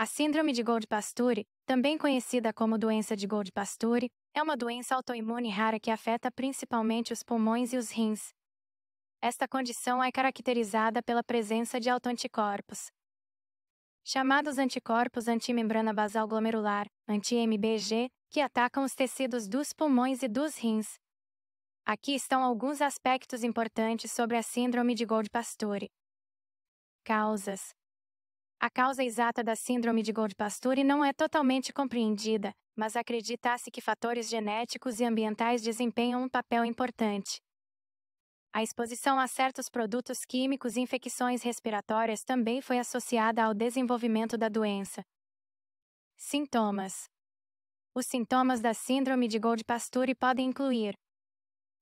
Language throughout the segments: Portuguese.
A síndrome de Gold-Pasture, também conhecida como doença de Gold-Pasture, é uma doença autoimune rara que afeta principalmente os pulmões e os rins. Esta condição é caracterizada pela presença de autoanticorpos, chamados anticorpos antimembrana basal glomerular, anti-MBG, que atacam os tecidos dos pulmões e dos rins. Aqui estão alguns aspectos importantes sobre a síndrome de Gold-Pasture. Causas: a causa exata da síndrome de Goldpasture não é totalmente compreendida, mas acredita-se que fatores genéticos e ambientais desempenham um papel importante. A exposição a certos produtos químicos e infecções respiratórias também foi associada ao desenvolvimento da doença. Sintomas: Os sintomas da síndrome de Goldpasture podem incluir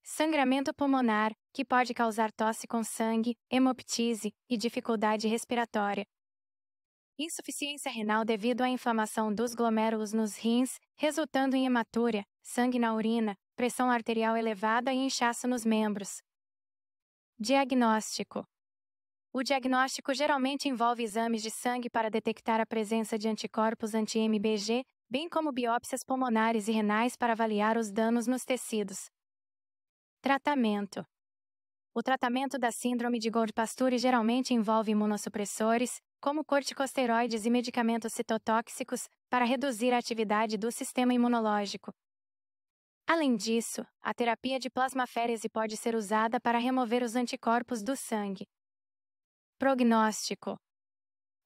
sangramento pulmonar, que pode causar tosse com sangue, hemoptise e dificuldade respiratória, Insuficiência renal devido à inflamação dos glomérulos nos rins, resultando em hematúria, sangue na urina, pressão arterial elevada e inchaço nos membros. Diagnóstico: O diagnóstico geralmente envolve exames de sangue para detectar a presença de anticorpos anti-MBG, bem como biópsias pulmonares e renais para avaliar os danos nos tecidos. Tratamento: O tratamento da síndrome de Gold-Pasture geralmente envolve imunossupressores, como corticosteroides e medicamentos citotóxicos, para reduzir a atividade do sistema imunológico. Além disso, a terapia de plasmaférese pode ser usada para remover os anticorpos do sangue. Prognóstico: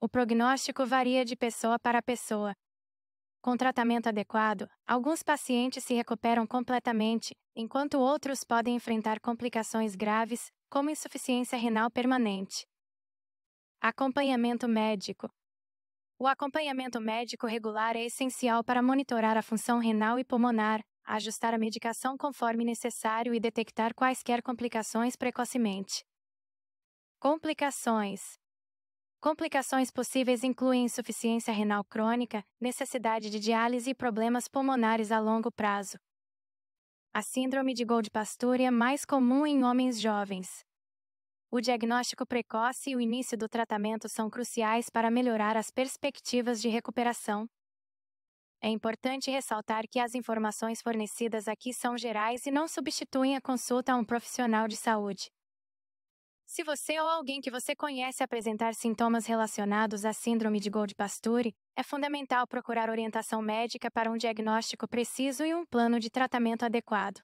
O prognóstico varia de pessoa para pessoa. Com tratamento adequado, alguns pacientes se recuperam completamente, enquanto outros podem enfrentar complicações graves, como insuficiência renal permanente. Acompanhamento médico. O acompanhamento médico regular é essencial para monitorar a função renal e pulmonar, ajustar a medicação conforme necessário e detectar quaisquer complicações precocemente. Complicações: Complicações possíveis incluem insuficiência renal crônica, necessidade de diálise e problemas pulmonares a longo prazo. A síndrome de Goldpasture é mais comum em homens jovens o diagnóstico precoce e o início do tratamento são cruciais para melhorar as perspectivas de recuperação. É importante ressaltar que as informações fornecidas aqui são gerais e não substituem a consulta a um profissional de saúde. Se você ou alguém que você conhece apresentar sintomas relacionados à síndrome de Gold-Pasture, é fundamental procurar orientação médica para um diagnóstico preciso e um plano de tratamento adequado.